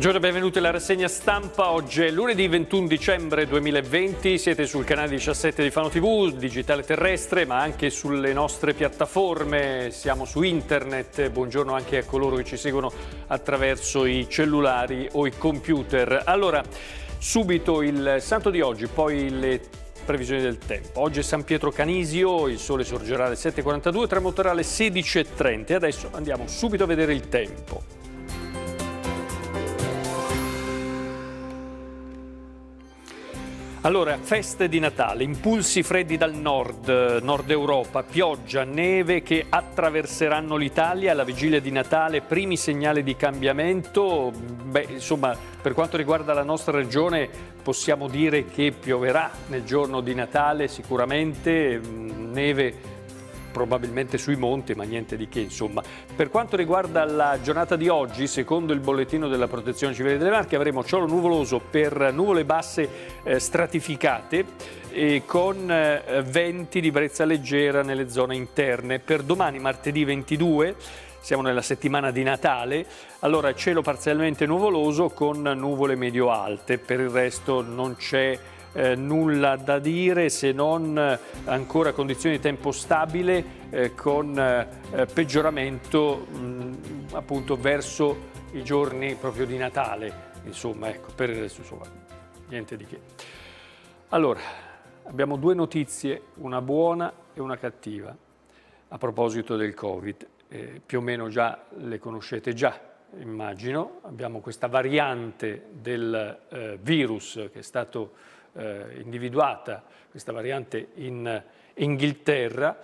Buongiorno e benvenuti alla rassegna stampa. Oggi è lunedì 21 dicembre 2020. Siete sul canale 17 di Fano TV, digitale terrestre, ma anche sulle nostre piattaforme. Siamo su internet. Buongiorno anche a coloro che ci seguono attraverso i cellulari o i computer. Allora, subito il santo di oggi, poi le previsioni del tempo. Oggi è San Pietro Canisio, il sole sorgerà alle 7.42, tramonterà alle 16.30. Adesso andiamo subito a vedere il tempo. Allora, feste di Natale, impulsi freddi dal nord, nord Europa, pioggia, neve che attraverseranno l'Italia alla vigilia di Natale, primi segnali di cambiamento. Beh, insomma, per quanto riguarda la nostra regione possiamo dire che pioverà nel giorno di Natale sicuramente, mm, neve probabilmente sui monti, ma niente di che, insomma. Per quanto riguarda la giornata di oggi, secondo il bollettino della Protezione Civile delle Marche, avremo cielo nuvoloso per nuvole basse eh, stratificate e con eh, venti di brezza leggera nelle zone interne. Per domani, martedì 22, siamo nella settimana di Natale, allora cielo parzialmente nuvoloso con nuvole medio-alte, per il resto non c'è eh, nulla da dire se non eh, ancora condizioni di tempo stabile eh, con eh, eh peggioramento mh, mm, appunto verso i giorni proprio di Natale. Insomma, ecco, per insomma, niente di che. Allora, abbiamo due notizie, una buona e una cattiva, a proposito del Covid. Eh, più o meno già le conoscete già, immagino, abbiamo questa variante del eh, virus che è stato eh, individuata questa variante in Inghilterra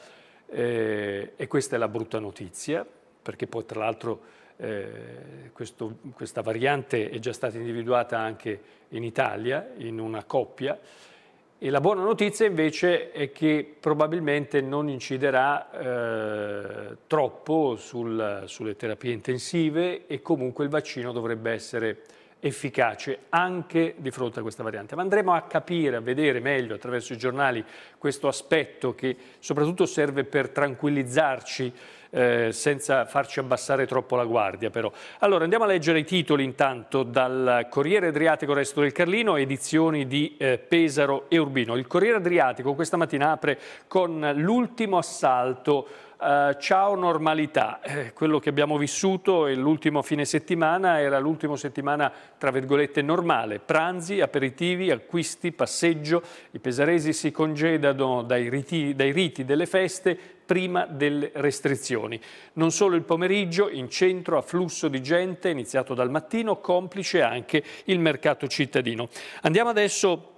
eh, e questa è la brutta notizia perché poi tra l'altro eh, questa variante è già stata individuata anche in Italia in una coppia e la buona notizia invece è che probabilmente non inciderà eh, troppo sul, sulle terapie intensive e comunque il vaccino dovrebbe essere efficace anche di fronte a questa variante. Ma andremo a capire, a vedere meglio attraverso i giornali questo aspetto che soprattutto serve per tranquillizzarci eh, senza farci abbassare troppo la guardia però. Allora andiamo a leggere i titoli intanto dal Corriere Adriatico Resto del Carlino, edizioni di eh, Pesaro e Urbino. Il Corriere Adriatico questa mattina apre con l'ultimo assalto Uh, ciao normalità, eh, quello che abbiamo vissuto l'ultimo fine settimana era l'ultima settimana tra virgolette normale, pranzi, aperitivi, acquisti, passeggio, i pesaresi si congedano dai riti, dai riti delle feste prima delle restrizioni. Non solo il pomeriggio, in centro a flusso di gente iniziato dal mattino, complice anche il mercato cittadino. Andiamo adesso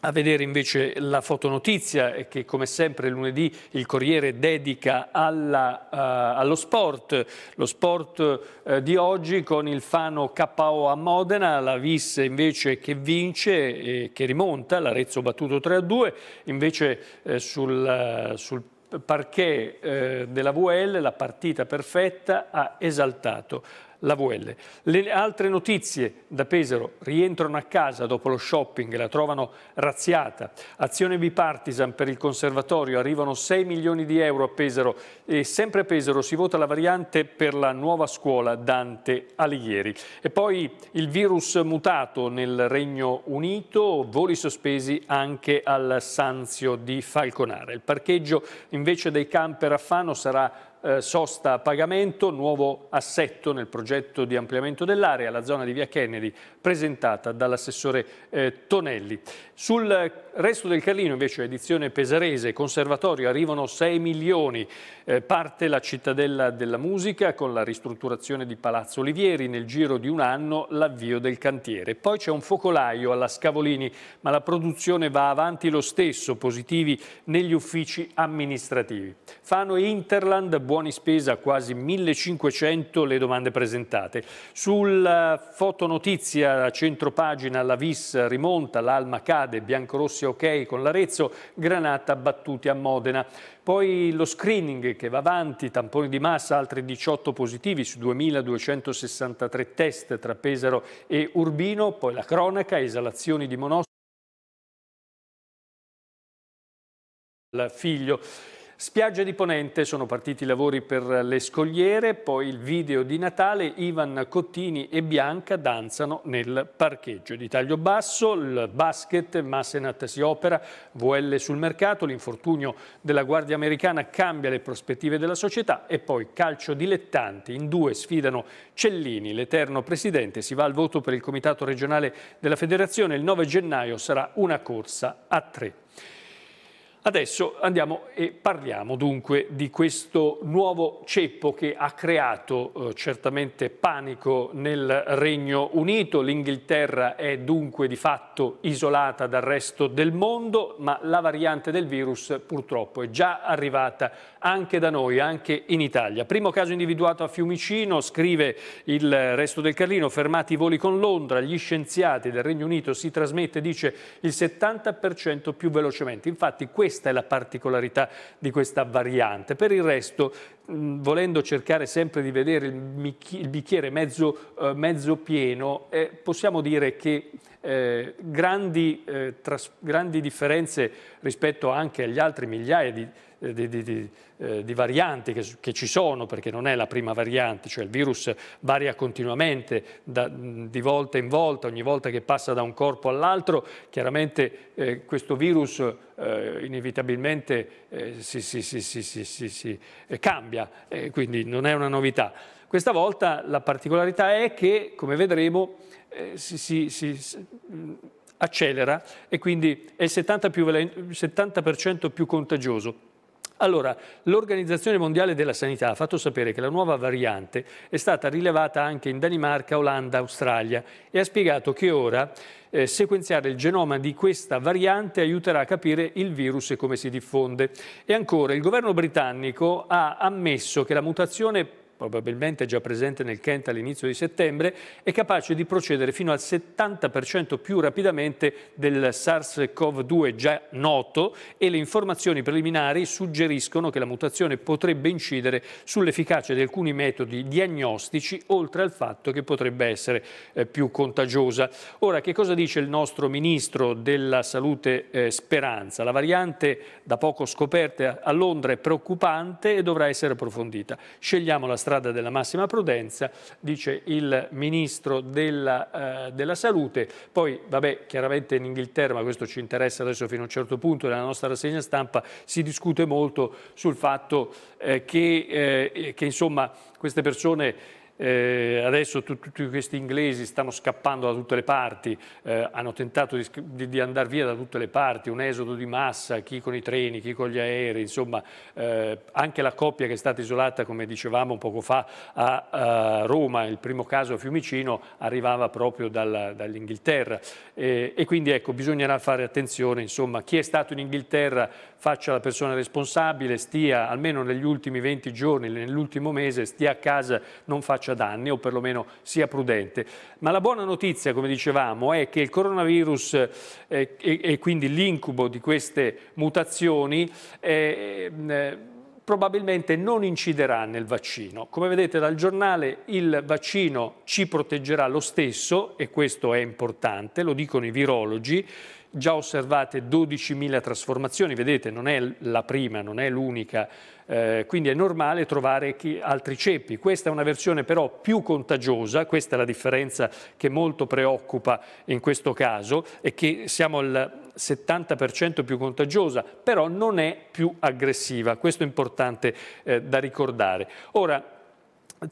a vedere invece la fotonotizia eh, che come sempre lunedì il Corriere dedica alla, uh, allo sport, lo sport uh, di oggi con il Fano KO a Modena, la Vis invece che vince e che rimonta, l'Arezzo battuto 3-2, invece eh, sul, uh, sul perché eh, della VL la partita perfetta ha esaltato la VL. Le altre notizie da Pesaro rientrano a casa dopo lo shopping e la trovano razziata. Azione bipartisan per il conservatorio, arrivano 6 milioni di euro a Pesaro e sempre a Pesaro si vota la variante per la nuova scuola Dante Alighieri. E poi il virus mutato nel Regno Unito, voli sospesi anche al Sanzio di Falconare. Il parcheggio invece dei camper a Fano sarà eh, sosta a pagamento, nuovo assetto nel progetto di ampliamento dell'area, la zona di Via Kennedy presentata dall'assessore eh, Tonelli. Sul resto del Carlino invece edizione pesarese, conservatorio, arrivano 6 milioni, eh, parte la cittadella della musica con la ristrutturazione di Palazzo Olivieri, nel giro di un anno l'avvio del cantiere. Poi c'è un focolaio alla Scavolini, ma la produzione va avanti lo stesso, positivi negli uffici amministrativi. Fano e Interland, buoni spesa, quasi 1500 le domande presentate. Sulla fotonotizia da centropagina la Vis rimonta, l'Alma cade, Biancorossi ok con l'Arezzo, Granata battuti a Modena. Poi lo screening che va avanti, tamponi di massa, altri 18 positivi su 2263 test tra Pesaro e Urbino, poi la cronaca, esalazioni di monossido. figlio Spiaggia di Ponente sono partiti i lavori per le scogliere, poi il video di Natale, Ivan Cottini e Bianca danzano nel parcheggio. Di taglio basso, il basket, Massenat si opera, VL sul mercato, l'infortunio della Guardia Americana cambia le prospettive della società e poi calcio dilettanti. In due sfidano Cellini, l'eterno presidente. Si va al voto per il Comitato regionale della Federazione. Il 9 gennaio sarà una corsa a tre. Adesso andiamo e parliamo dunque di questo nuovo ceppo che ha creato eh, certamente panico nel Regno Unito. L'Inghilterra è dunque di fatto isolata dal resto del mondo, ma la variante del virus purtroppo è già arrivata anche da noi, anche in Italia. Primo caso individuato a Fiumicino, scrive il resto del Carlino, fermati i voli con Londra, gli scienziati del Regno Unito si trasmette, dice, il 70% più velocemente. Infatti questa è la particolarità di questa variante. Per il resto, volendo cercare sempre di vedere il bicchiere mezzo, eh, mezzo pieno, eh, possiamo dire che eh, grandi, eh, grandi differenze rispetto anche agli altri migliaia di eh, di, di, di eh, varianti che, che, ci sono, perché non è la prima variante, cioè il virus varia continuamente da, di volta in volta, ogni volta che passa da un corpo all'altro, chiaramente eh, questo virus eh, inevitabilmente eh, si, si, si, si, eh, cambia, quindi non è una novità. Questa volta la particolarità è che, come vedremo, si, accelera e quindi è il 70%, più, 70 più contagioso. Allora, l'Organizzazione Mondiale della Sanità ha fatto sapere che la nuova variante è stata rilevata anche in Danimarca, Olanda, Australia e ha spiegato che ora eh, sequenziare il genoma di questa variante aiuterà a capire il virus e come si diffonde. E ancora, il governo britannico ha ammesso che la mutazione probabilmente già presente nel Kent all'inizio di settembre, è capace di procedere fino al 70% più rapidamente del SARS-CoV-2 già noto e le informazioni preliminari suggeriscono che la mutazione potrebbe incidere sull'efficacia di alcuni metodi diagnostici, oltre al fatto che potrebbe essere eh, più contagiosa. Ora, che cosa dice il nostro ministro della Salute eh, Speranza? La variante da poco scoperta a Londra è preoccupante e dovrà essere approfondita. Scegliamo la strada della massima prudenza, dice il ministro della, eh, della salute. Poi, vabbè, chiaramente in Inghilterra, ma questo ci interessa adesso fino a un certo punto, nella nostra rassegna stampa si discute molto sul fatto eh, che, eh, che insomma, queste persone eh, adesso tu, tutti questi inglesi stanno scappando da tutte le parti, eh, hanno tentato di, di, andare via da tutte le parti, un esodo di massa, chi con i treni, chi con gli aerei, insomma eh, anche la coppia che è stata isolata, come dicevamo poco fa, a, a Roma, il primo caso a Fiumicino, arrivava proprio dall'Inghilterra dall eh, e quindi ecco, bisognerà fare attenzione, insomma, chi è stato in Inghilterra faccia la persona responsabile, stia almeno negli ultimi 20 giorni, nell'ultimo mese, stia a casa, non faccia danni o perlomeno sia prudente. Ma la buona notizia, come dicevamo, è che il coronavirus eh, e, e, quindi l'incubo di queste mutazioni eh, eh, probabilmente non inciderà nel vaccino. Come vedete dal giornale il vaccino ci proteggerà lo stesso e questo è importante, lo dicono i virologi, già osservate 12.000 trasformazioni, vedete non è la prima, non è l'unica, eh, quindi è normale trovare altri ceppi. Questa è una versione però più contagiosa, questa è la differenza che molto preoccupa in questo caso e che siamo al 70% più contagiosa, però non è più aggressiva, questo è importante eh, da ricordare. Ora,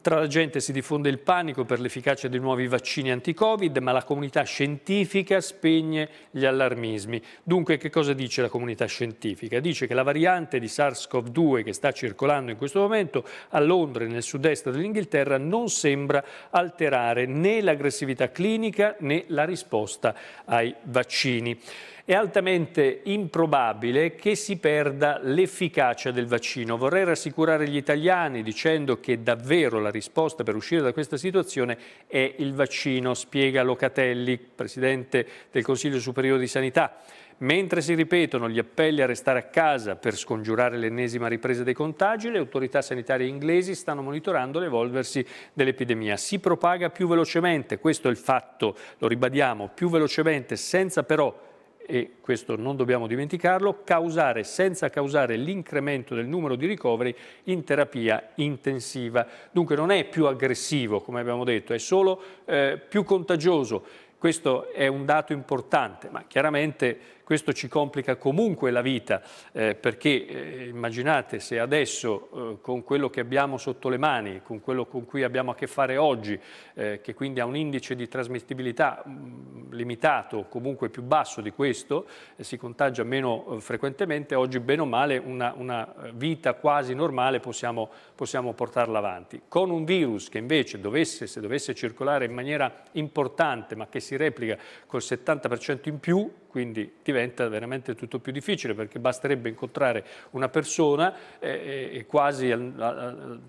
tra la gente si diffonde il panico per l'efficacia dei nuovi vaccini anti-Covid, ma la comunità scientifica spegne gli allarmismi. Dunque che cosa dice la comunità scientifica? Dice che la variante di SARS-CoV-2 che sta circolando in questo momento a Londra e nel sud-est dell'Inghilterra non sembra alterare né l'aggressività clinica né la risposta ai vaccini è altamente improbabile che si perda l'efficacia del vaccino. Vorrei rassicurare gli italiani dicendo che davvero la risposta per uscire da questa situazione è il vaccino, spiega Locatelli, Presidente del Consiglio Superiore di Sanità. Mentre si ripetono gli appelli a restare a casa per scongiurare l'ennesima ripresa dei contagi, le autorità sanitarie inglesi stanno monitorando l'evolversi dell'epidemia. Si propaga più velocemente, questo è il fatto, lo ribadiamo, più velocemente senza però e questo non dobbiamo dimenticarlo, causare senza causare l'incremento del numero di ricoveri in terapia intensiva. Dunque non è più aggressivo, come abbiamo detto, è solo eh, più contagioso. Questo è un dato importante, ma chiaramente questo ci complica comunque la vita, eh, perché eh, immaginate se adesso eh, con quello che abbiamo sotto le mani, con quello con cui abbiamo a che fare oggi, eh, che quindi ha un indice di trasmettibilità mh, mm, limitato, comunque più basso di questo, eh, si contagia meno eh, frequentemente, oggi bene o male una, una eh, vita quasi normale possiamo, possiamo, portarla avanti. Con un virus che invece dovesse, se dovesse circolare in maniera importante ma che si replica col 70% in più, quindi diventa veramente tutto più difficile perché basterebbe incontrare una persona e, eh, eh, e quasi al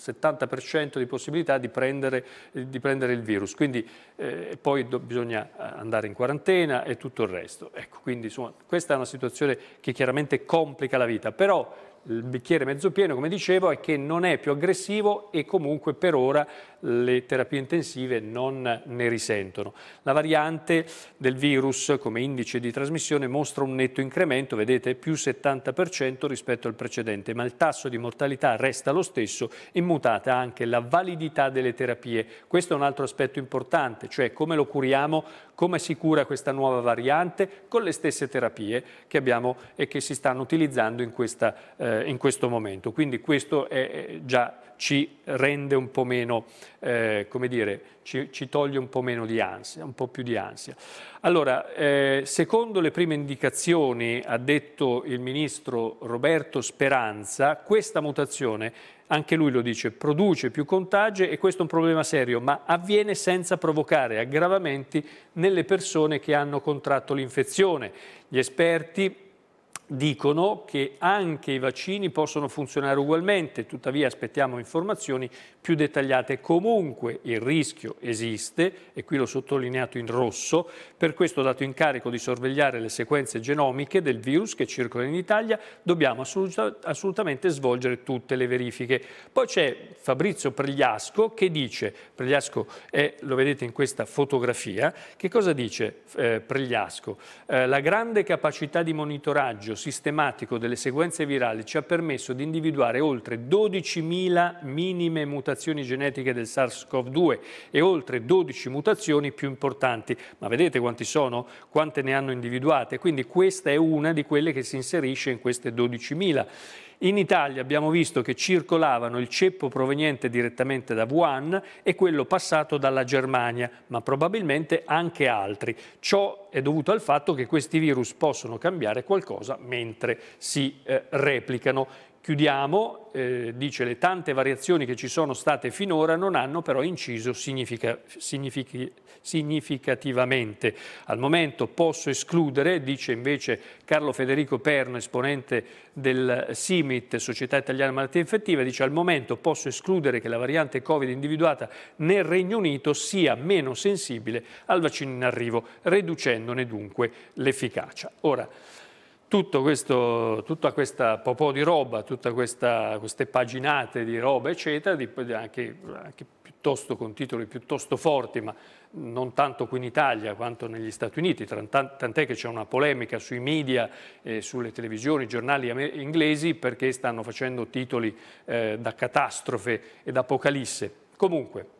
70% di possibilità di prendere, di prendere, il virus, quindi eh, poi do, bisogna eh, andare in quarantena e tutto il resto. Ecco, quindi insomma, questa è una situazione che chiaramente complica la vita, però il bicchiere mezzo pieno, come dicevo, è che non è più aggressivo e comunque per ora le terapie intensive non ne risentono. La variante del virus come indice di trasmissione mostra un netto incremento, vedete, più 70% rispetto al precedente, ma il tasso di mortalità resta lo stesso, immutata anche la validità delle terapie. Questo è un altro aspetto importante, cioè come lo curiamo, come si cura questa nuova variante con le stesse terapie che abbiamo e che si stanno utilizzando in, questa, eh, in questo momento. Quindi questo è già ci rende un po' meno, eh, come dire, ci, ci, toglie un po' meno di ansia, un po' più di ansia. Allora, eh, secondo le prime indicazioni, ha detto il ministro Roberto Speranza, questa mutazione, anche lui lo dice, produce più contagi e questo è un problema serio, ma avviene senza provocare aggravamenti nelle persone che hanno contratto l'infezione. Gli esperti dicono che anche i vaccini possono funzionare ugualmente, tuttavia aspettiamo informazioni più dettagliate. Comunque il rischio esiste, e qui l'ho sottolineato in rosso, per questo dato incarico di sorvegliare le sequenze genomiche del virus che circola in Italia, dobbiamo assolutamente svolgere tutte le verifiche. Poi c'è Fabrizio Pregliasco che dice, Pregliasco è, lo vedete in questa fotografia, che cosa dice eh, Pregliasco? Eh, la grande capacità di monitoraggio monitoraggio sistematico delle sequenze virali ci ha permesso di individuare oltre 12.000 minime mutazioni genetiche del SARS-CoV-2 e oltre 12 mutazioni più importanti. Ma vedete quanti sono? Quante ne hanno individuate? Quindi questa è una di quelle che si inserisce in queste 12.000. In Italia abbiamo visto che circolavano il ceppo proveniente direttamente da Wuhan e quello passato dalla Germania, ma probabilmente anche altri. Ciò è dovuto al fatto che questi virus possono cambiare qualcosa mentre si eh, replicano. Chiudiamo, eh, dice le tante variazioni che ci sono state finora non hanno però inciso significa, significhi, significativamente. Al momento posso escludere, dice invece Carlo Federico Perno, esponente del CIMIT, Società Italiana Malattie Infettive, dice al momento posso escludere che la variante Covid individuata nel Regno Unito sia meno sensibile al vaccino in arrivo, riducendone dunque l'efficacia. Ora, tutto questo, tutta questa popò di roba, tutte queste paginate di roba, eccetera, di, anche, anche piuttosto, con titoli piuttosto forti, ma non tanto qui in Italia quanto negli Stati Uniti, tant'è che c'è una polemica sui media, eh, sulle televisioni, giornali inglesi perché stanno facendo titoli eh, da catastrofe e da apocalisse. Comunque,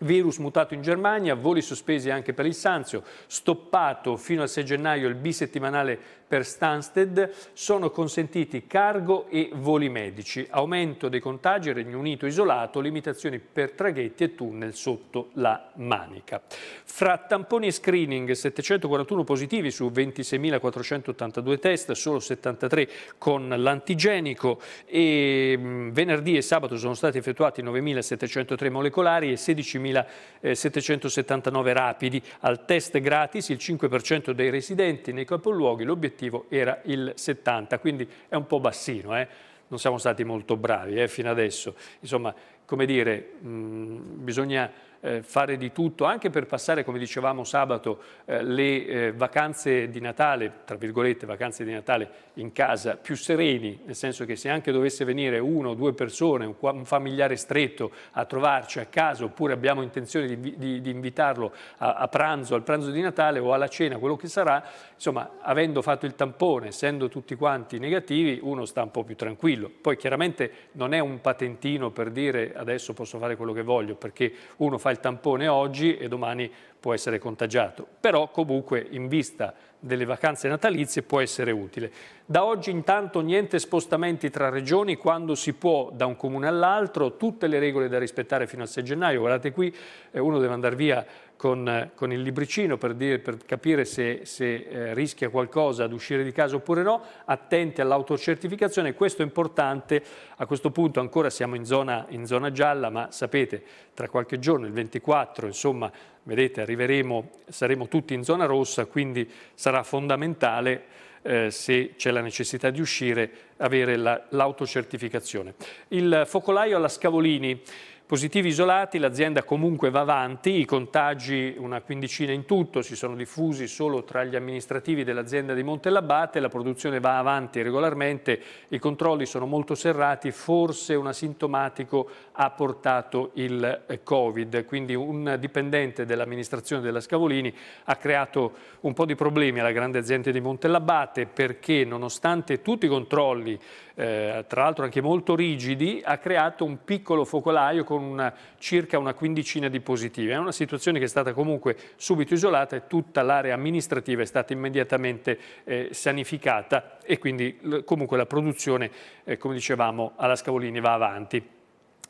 Virus mutato in Germania, voli sospesi anche per il Sanzio, stoppato fino al 6 gennaio il bisettimanale per Stansted sono consentiti cargo e voli medici, aumento dei contagi, Regno Unito isolato, limitazioni per traghetti e tunnel sotto la manica. Fra tamponi e screening 741 positivi su 26.482 test, solo 73 con l'antigenico e mm, venerdì e sabato sono stati effettuati 9.703 molecolari e 16.779 rapidi. Al test gratis il 5% dei residenti nei capoluoghi l'obiettivo l'obiettivo era il 70, quindi è un po' bassino, eh? non siamo stati molto bravi eh, fino adesso. Insomma, come dire, mh, mm, bisogna eh, fare di tutto anche per passare, come dicevamo sabato, eh, le eh, vacanze di Natale, tra virgolette vacanze di Natale in casa, più sereni, nel senso che se anche dovesse venire uno o due persone, un, un, familiare stretto a trovarci a casa oppure abbiamo intenzione di, di, di invitarlo a, a pranzo, al pranzo di Natale o alla cena, quello che sarà, insomma, avendo fatto il tampone, essendo tutti quanti negativi, uno sta un po' più tranquillo. Poi chiaramente non è un patentino per dire adesso posso fare quello che voglio, perché uno fa il il tampone oggi e domani può essere contagiato, però comunque in vista delle vacanze natalizie può essere utile. Da oggi intanto niente spostamenti tra regioni quando si può da un comune all'altro, tutte le regole da rispettare fino al 6 gennaio, guardate qui eh, uno deve andare via con, eh, con il libricino per, dire, per capire se, se eh, rischia qualcosa ad uscire di casa oppure no, attenti all'autocertificazione, questo è importante, a questo punto ancora siamo in zona, in zona gialla ma sapete tra qualche giorno, il 24 insomma Vedete, arriveremo, saremo tutti in zona rossa, quindi sarà fondamentale eh, se c'è la necessità di uscire, avere l'autocertificazione. La, Il focolaio alla Scavolini Positivi isolati, l'azienda comunque va avanti, i contagi una quindicina in tutto, si sono diffusi solo tra gli amministrativi dell'azienda di Montellabate, la produzione va avanti regolarmente, i controlli sono molto serrati, forse un asintomatico ha portato il eh, Covid, quindi un dipendente dell'amministrazione della Scavolini ha creato un po' di problemi alla grande azienda di Montellabate perché nonostante tutti i controlli eh, tra l'altro anche molto rigidi, ha creato un piccolo focolaio con una, circa una quindicina di positivi. È una situazione che è stata comunque subito isolata e tutta l'area amministrativa è stata immediatamente eh, sanificata e quindi comunque la produzione, eh, come dicevamo, alla Scavolini va avanti.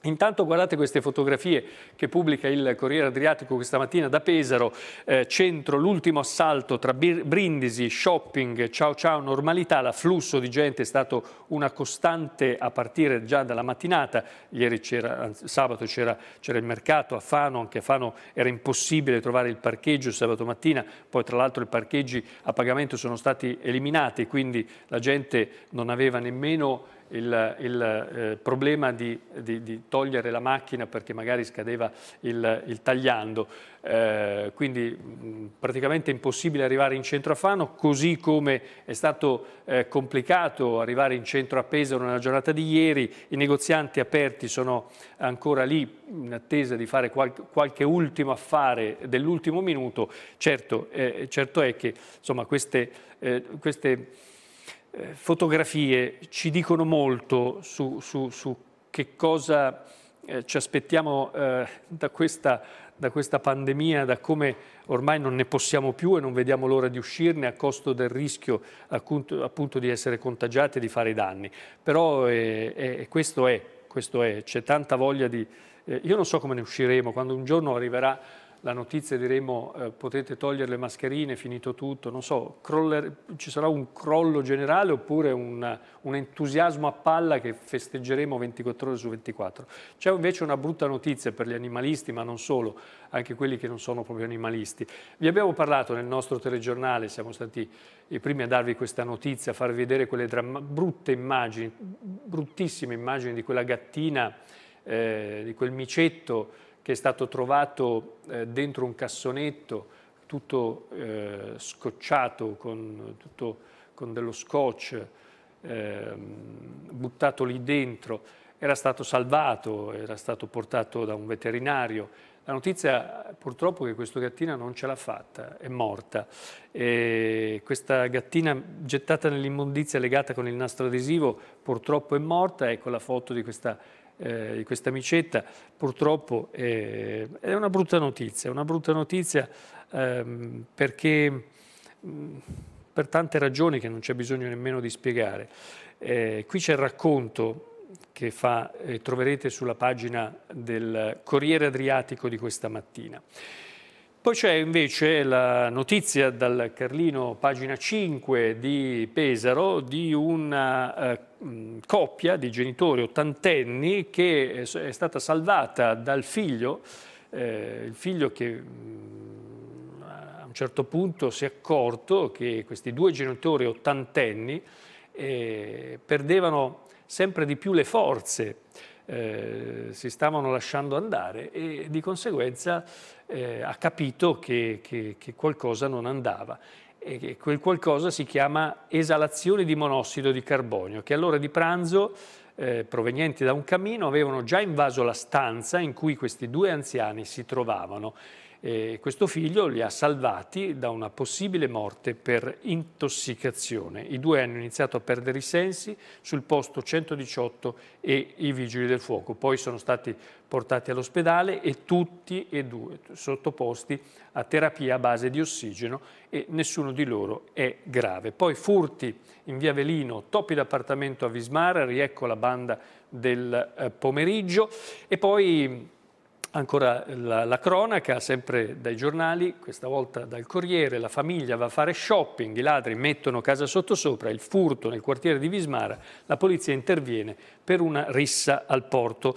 Intanto guardate queste fotografie che pubblica il Corriere Adriatico questa mattina da Pesaro, eh, centro, l'ultimo assalto tra brindisi, shopping, ciao ciao, normalità, l'afflusso di gente è stato una costante a partire già dalla mattinata, ieri c'era, sabato c'era, il mercato a Fano, anche a Fano era impossibile trovare il parcheggio sabato mattina, poi tra l'altro i parcheggi a pagamento sono stati eliminati, quindi la gente non aveva nemmeno il, il eh, problema di, di, di, togliere la macchina perché magari scadeva il, il tagliando, eh, quindi mh, praticamente impossibile arrivare in centro a Fano, così come è stato eh, complicato arrivare in centro a Pesaro nella giornata di ieri, i negozianti aperti sono ancora lì in attesa di fare qual qualche ultimo affare dell'ultimo minuto, certo, eh, certo, è che insomma, queste, eh, queste eh, fotografie ci dicono molto su, su, su che cosa eh, ci aspettiamo eh, da questa, da questa pandemia, da come ormai non ne possiamo più e non vediamo l'ora di uscirne a costo del rischio appunto, appunto di essere contagiati e di fare i danni. Però eh, eh, questo è, questo è, c'è tanta voglia di... Eh, io non so come ne usciremo, quando un giorno arriverà la notizia diremo eh, potete togliere le mascherine, finito tutto, non so, croller, ci sarà un crollo generale oppure un, un, entusiasmo a palla che festeggeremo 24 ore su 24. C'è invece una brutta notizia per gli animalisti, ma non solo, anche quelli che non sono proprio animalisti. Vi abbiamo parlato nel nostro telegiornale, siamo stati i primi a darvi questa notizia, a farvi vedere quelle brutte immagini, bruttissime immagini di quella gattina, eh, di quel micetto, che è stato trovato eh, dentro un cassonetto tutto eh, scocciato, con, tutto, con, dello scotch, eh, buttato lì dentro, era stato salvato, era stato portato da un veterinario. La notizia purtroppo è che questa gattina non ce l'ha fatta, è morta. E questa gattina gettata nell'immondizia legata con il nastro adesivo purtroppo è morta, ecco la foto di questa gattina eh, di questa amicetta, purtroppo è, eh, è, una brutta notizia, una brutta notizia ehm, perché mh, per tante ragioni che non c'è bisogno nemmeno di spiegare. Eh, qui c'è il racconto che fa, eh, troverete sulla pagina del Corriere Adriatico di questa mattina. Poi c'è invece la notizia dal Carlino, pagina 5 di Pesaro, di una eh, mm, coppia di genitori ottantenni che eh, è stata salvata dal figlio, eh, il figlio che mh, mm, a un certo punto si è accorto che questi due genitori ottantenni eh, perdevano sempre di più le forze eh, si stavano lasciando andare e di conseguenza eh, ha capito che, che, che qualcosa non andava e quel qualcosa si chiama esalazione di monossido di carbonio, che all'ora di pranzo, eh, provenienti da un camino, avevano già invaso la stanza in cui questi due anziani si trovavano e questo figlio li ha salvati da una possibile morte per intossicazione. I due hanno iniziato a perdere i sensi sul posto 118 e i vigili del fuoco. Poi sono stati portati all'ospedale e tutti e due sottoposti a terapia a base di ossigeno e nessuno di loro è grave. Poi furti in via Velino, topi d'appartamento a Vismara, riecco la banda del eh, pomeriggio e poi Ancora la, la, cronaca, sempre dai giornali, questa volta dal Corriere, la famiglia va a fare shopping, i ladri mettono casa sottosopra, il furto nel quartiere di Vismara, la polizia interviene per una rissa al porto.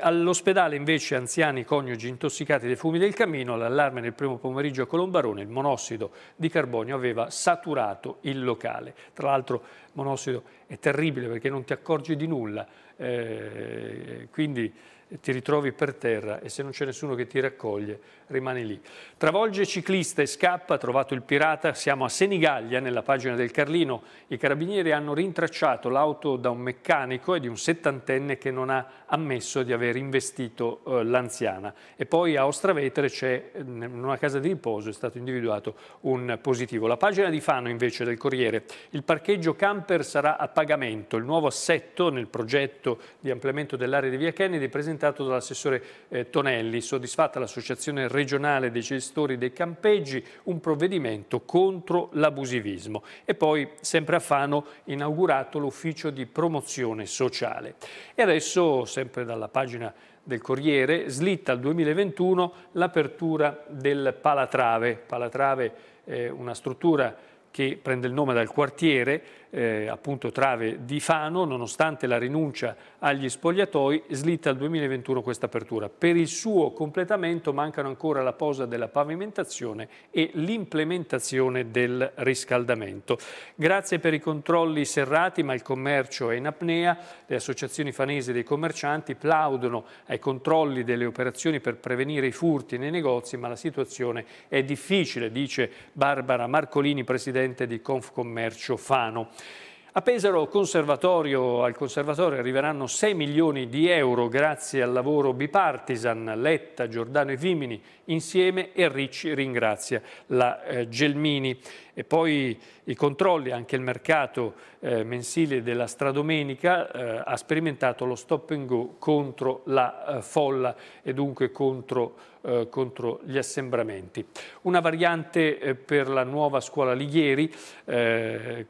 all'ospedale invece anziani coniugi intossicati dai fumi del camino, l'allarme nel primo pomeriggio a Colombarone, il monossido di carbonio aveva saturato il locale. Tra l'altro monossido è terribile perché non ti accorgi di nulla, eh, quindi ti ritrovi per terra e se non c'è nessuno che ti raccoglie rimane lì. Travolge ciclista e scappa, trovato il pirata, siamo a Senigallia, nella pagina del Carlino. I carabinieri hanno rintracciato l'auto da un meccanico e di un settantenne che non ha ammesso di aver investito eh, l'anziana. E poi a Ostravetere c'è, eh, in una casa di riposo, è stato individuato un positivo. La pagina di Fano invece del Corriere, il parcheggio camper sarà a pagamento, il nuovo assetto nel progetto di ampliamento dell'area di Via Kennedy è presentato dall'assessore eh, Tonelli, soddisfatta l'associazione regionale regionale dei gestori dei campeggi un provvedimento contro l'abusivismo. E poi, sempre a Fano, inaugurato l'ufficio di promozione sociale. E adesso, sempre dalla pagina del Corriere, slitta al 2021 l'apertura del Palatrave. Palatrave è una struttura che prende il nome dal quartiere, eh, appunto trave di Fano, nonostante la rinuncia agli spogliatoi, slitta al 2021 questa apertura. Per il suo completamento mancano ancora la posa della pavimentazione e l'implementazione del riscaldamento. Grazie per i controlli serrati, ma il commercio è in apnea. Le associazioni fanesi dei commercianti plaudono ai controlli delle operazioni per prevenire i furti nei negozi, ma la situazione è difficile, dice Barbara Marcolini, presidente di Confcommercio Fano. A Pesaro conservatorio, al conservatorio arriveranno 6 milioni di euro grazie al lavoro bipartisan Letta, Giordano e Vimini insieme e Ricci ringrazia la eh, Gelmini e poi i controlli, anche il mercato eh, mensile della stradomenica eh, ha sperimentato lo stop and go contro la eh, folla e dunque contro eh, contro gli assembramenti. Una variante eh, per la nuova scuola Lighieri, eh,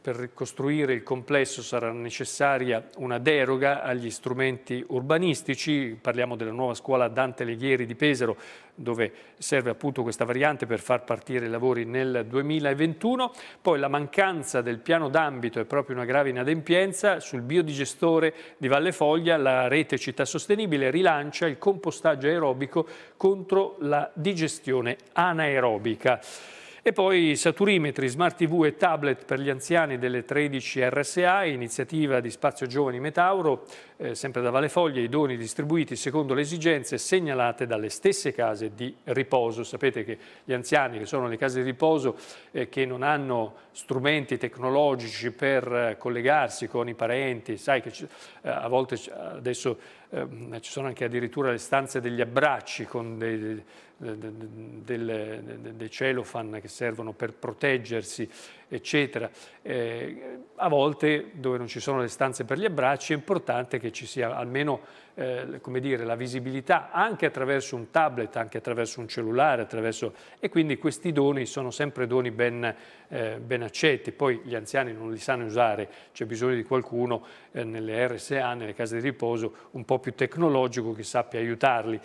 per costruire il complesso sarà necessaria una deroga agli strumenti urbanistici, parliamo della nuova scuola Dante Lighieri di Pesaro, dove serve appunto questa variante per far partire i lavori nel 2021. Poi la mancanza del piano d'ambito è proprio una grave inadempienza. Sul biodigestore di Valle Foglia la rete Città Sostenibile rilancia il compostaggio aerobico contro la digestione anaerobica. E poi saturimetri, smart tv e tablet per gli anziani delle 13 RSA, iniziativa di Spazio Giovani Metauro, eh, sempre da Valefoglia, i doni distribuiti secondo le esigenze segnalate dalle stesse case di riposo. Sapete che gli anziani che sono nelle case di riposo eh, che non hanno strumenti tecnologici per eh, collegarsi con i parenti, sai che eh, a volte adesso ehm, ci sono anche addirittura le stanze degli abbracci con dei, del, dei celofan che servono per proteggersi eccetera. Eh, a volte dove non ci sono le stanze per gli abbracci è importante che ci sia almeno eh, come dire, la visibilità anche attraverso un tablet, anche attraverso un cellulare, attraverso... e quindi questi doni sono sempre doni ben, eh, ben accetti. Poi gli anziani non li sanno usare, c'è bisogno di qualcuno eh, nelle RSA, nelle case di riposo, un po' più tecnologico che sappia aiutarli.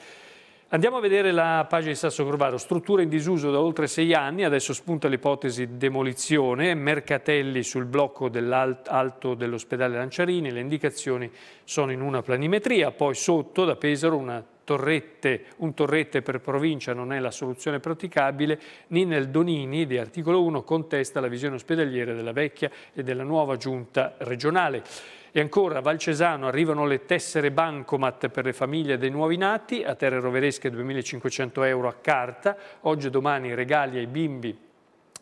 Andiamo a vedere la pagina di Sasso Corvaro, struttura in disuso da oltre sei anni, adesso spunta l'ipotesi demolizione, mercatelli sul blocco dell'alto dell'ospedale Lanciarini, le indicazioni sono in una planimetria, poi sotto da Pesaro una torrette, un torrette per provincia non è la soluzione praticabile, Ninel Donini di articolo 1 contesta la visione ospedaliera della vecchia e della nuova giunta regionale. E ancora a Valcesano arrivano le tessere bancomat per le famiglie dei nuovi nati, a Terre Roveresche 2.500 euro a carta, oggi e domani regali ai bimbi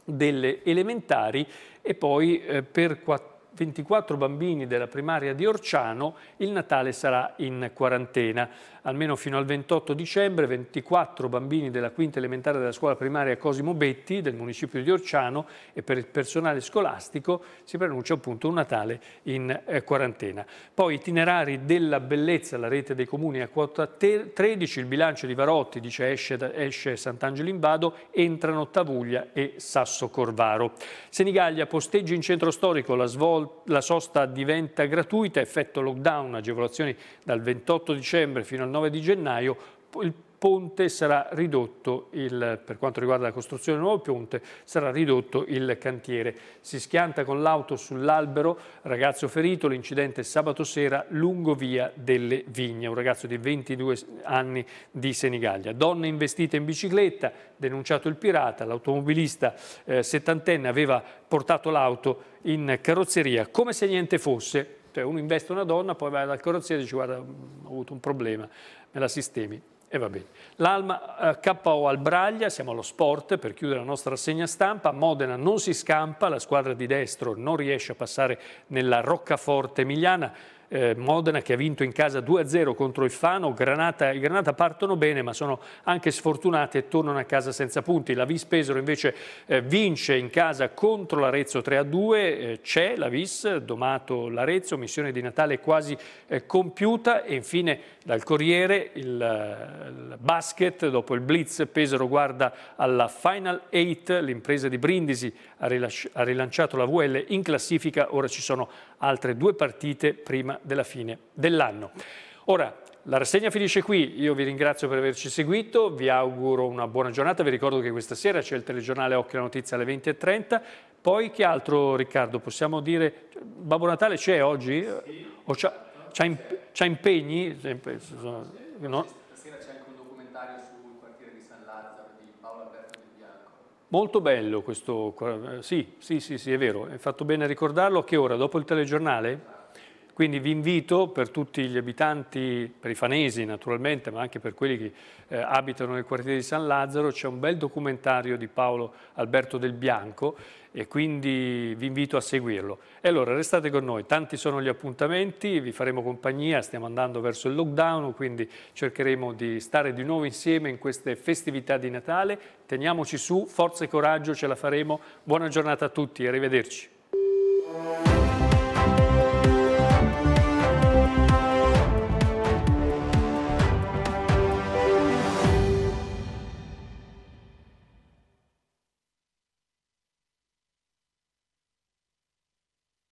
delle elementari e poi eh, per 14 24 bambini della primaria di Orciano, il Natale sarà in quarantena. Almeno fino al 28 dicembre 24 bambini della quinta elementare della scuola primaria Cosimo Betti del municipio di Orciano e per il personale scolastico si pronuncia appunto un Natale in eh, quarantena. Poi itinerari della bellezza, la rete dei comuni a quota 13, il bilancio di Varotti dice esce, esce Sant'Angelo in Vado, entrano Tavuglia e Sasso Corvaro. Senigaglia posteggi in centro storico la svolta la sosta diventa gratuita, effetto lockdown, agevolazioni dal 28 dicembre fino al 9 di gennaio, il ponte sarà ridotto, il, per quanto riguarda la costruzione del nuovo ponte, sarà ridotto il cantiere. Si schianta con l'auto sull'albero, ragazzo ferito, l'incidente sabato sera lungo via delle Vigne, un ragazzo di 22 anni di Senigallia. Donne investite in bicicletta, denunciato il pirata, l'automobilista eh, settantenne aveva portato l'auto in carrozzeria come se niente fosse, cioè uno investe una donna, poi va dal carrozziere e dice guarda ho avuto un problema, me la sistemi. E va bene. L'Alma eh, KO al Braglia, siamo allo sport per chiudere la nostra rassegna stampa. Modena non si scampa, la squadra di destro non riesce a passare nella roccaforte emiliana eh, Modena che ha vinto in casa 2-0 contro il Fano, Granata e Granata partono bene ma sono anche sfortunate e tornano a casa senza punti. La Vis Pesaro invece eh, vince in casa contro l'Arezzo 3-2, eh, c'è la Vis, domato l'Arezzo, missione di Natale quasi eh, compiuta e infine dal Corriere il, il basket dopo il blitz Pesaro guarda alla Final 8, l'impresa di Brindisi ha, rilasci, ha rilanciato la VL in classifica, ora ci sono altre due partite prima della fine dell'anno. Ora, la rassegna finisce qui, io vi ringrazio per averci seguito, vi auguro una buona giornata, vi ricordo che questa sera c'è il telegiornale Occhio alla Notizia alle 20.30, poi che altro Riccardo, possiamo dire, Babbo Natale c'è oggi? Sì. O c'ha, imp impegni? No? Stasera c'è anche un documentario sul quartiere di San Lazzaro di Paolo Alberto Di Bianco. Molto bello questo, eh, sì, sì, sì, sì, è vero, è fatto bene a ricordarlo, che ora, dopo il telegiornale? Quindi vi invito per tutti gli abitanti, per i fanesi naturalmente, ma anche per quelli che eh, abitano nel quartiere di San Lazzaro, c'è un bel documentario di Paolo Alberto Del Bianco e quindi vi invito a seguirlo. E allora restate con noi, tanti sono gli appuntamenti, vi faremo compagnia, stiamo andando verso il lockdown, quindi cercheremo di stare di nuovo insieme in queste festività di Natale, teniamoci su, forza e coraggio, ce la faremo, buona giornata a tutti, arrivederci.